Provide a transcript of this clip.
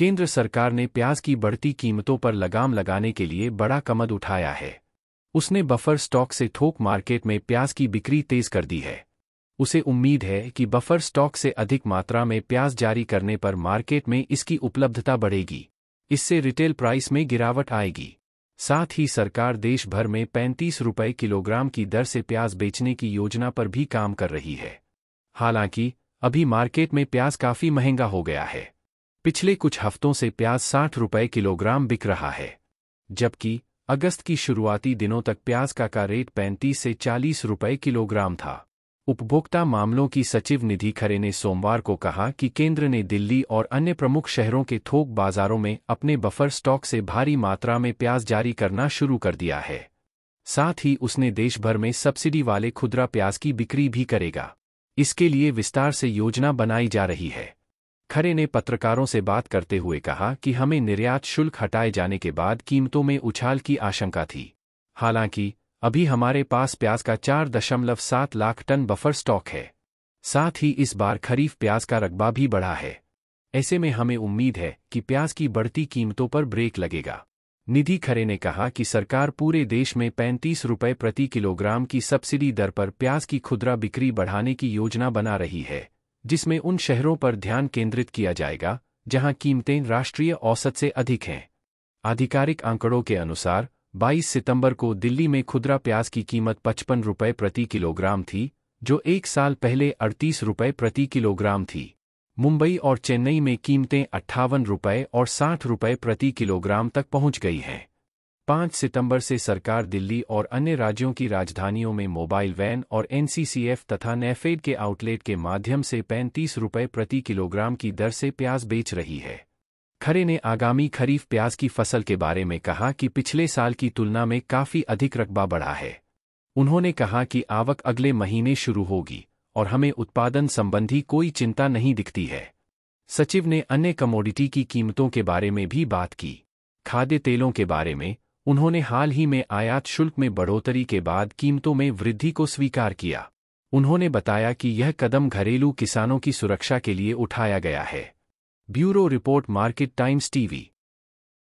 केंद्र सरकार ने प्याज की बढ़ती कीमतों पर लगाम लगाने के लिए बड़ा कमद उठाया है उसने बफर स्टॉक से थोक मार्केट में प्याज की बिक्री तेज कर दी है उसे उम्मीद है कि बफर स्टॉक से अधिक मात्रा में प्याज जारी करने पर मार्केट में इसकी उपलब्धता बढ़ेगी इससे रिटेल प्राइस में गिरावट आएगी साथ ही सरकार देश भर में पैंतीस रुपये किलोग्राम की दर से प्याज बेचने की योजना पर भी काम कर रही है हालांकि अभी मार्केट में प्याज काफ़ी महंगा हो गया है पिछले कुछ हफ्तों से प्याज साठ रुपये किलोग्राम बिक रहा है जबकि अगस्त की शुरुआती दिनों तक प्याज का का रेट पैंतीस से चालीस रुपये किलोग्राम था उपभोक्ता मामलों की सचिव निधि खरे ने सोमवार को कहा कि केंद्र ने दिल्ली और अन्य प्रमुख शहरों के थोक बाजारों में अपने बफर स्टॉक से भारी मात्रा में प्याज जारी करना शुरू कर दिया है साथ ही उसने देशभर में सब्सिडी वाले खुदरा प्याज की बिक्री भी करेगा इसके लिए विस्तार से योजना बनाई जा रही है खरे ने पत्रकारों से बात करते हुए कहा कि हमें निर्यात शुल्क हटाए जाने के बाद कीमतों में उछाल की आशंका थी हालांकि अभी हमारे पास प्याज का चार दशमलव सात लाख टन बफर स्टॉक है साथ ही इस बार खरीफ प्याज का रकबा भी बढ़ा है ऐसे में हमें उम्मीद है कि प्याज की बढ़ती कीमतों पर ब्रेक लगेगा निधि खरे ने कहा कि सरकार पूरे देश में पैंतीस रुपये प्रति किलोग्राम की सब्सिडी दर पर प्याज की खुदरा बिक्री बढ़ाने की योजना बना रही है जिसमें उन शहरों पर ध्यान केंद्रित किया जाएगा जहां कीमतें राष्ट्रीय औसत से अधिक हैं आधिकारिक आंकड़ों के अनुसार 22 सितंबर को दिल्ली में खुदरा प्याज की कीमत पचपन रुपये प्रति किलोग्राम थी जो एक साल पहले अड़तीस रुपये प्रति किलोग्राम थी मुंबई और चेन्नई में कीमतें अट्ठावन रुपये और साठ रुपये प्रति किलोग्राम तक पहुंच गई हैं पांच सितंबर से सरकार दिल्ली और अन्य राज्यों की राजधानियों में मोबाइल वैन और एनसीसीएफ तथा नेफेड के आउटलेट के माध्यम से पैंतीस रुपये प्रति किलोग्राम की दर से प्याज बेच रही है खरे ने आगामी खरीफ प्याज की फसल के बारे में कहा कि पिछले साल की तुलना में काफ़ी अधिक रकबा बढ़ा है उन्होंने कहा कि आवक अगले महीने शुरू होगी और हमें उत्पादन संबंधी कोई चिंता नहीं दिखती है सचिव ने अन्य कमोडिटी की कीमतों के बारे में भी बात की खाद्य तेलों के बारे में उन्होंने हाल ही में आयात शुल्क में बढ़ोतरी के बाद कीमतों में वृद्धि को स्वीकार किया उन्होंने बताया कि यह कदम घरेलू किसानों की सुरक्षा के लिए उठाया गया है bureau report market times TV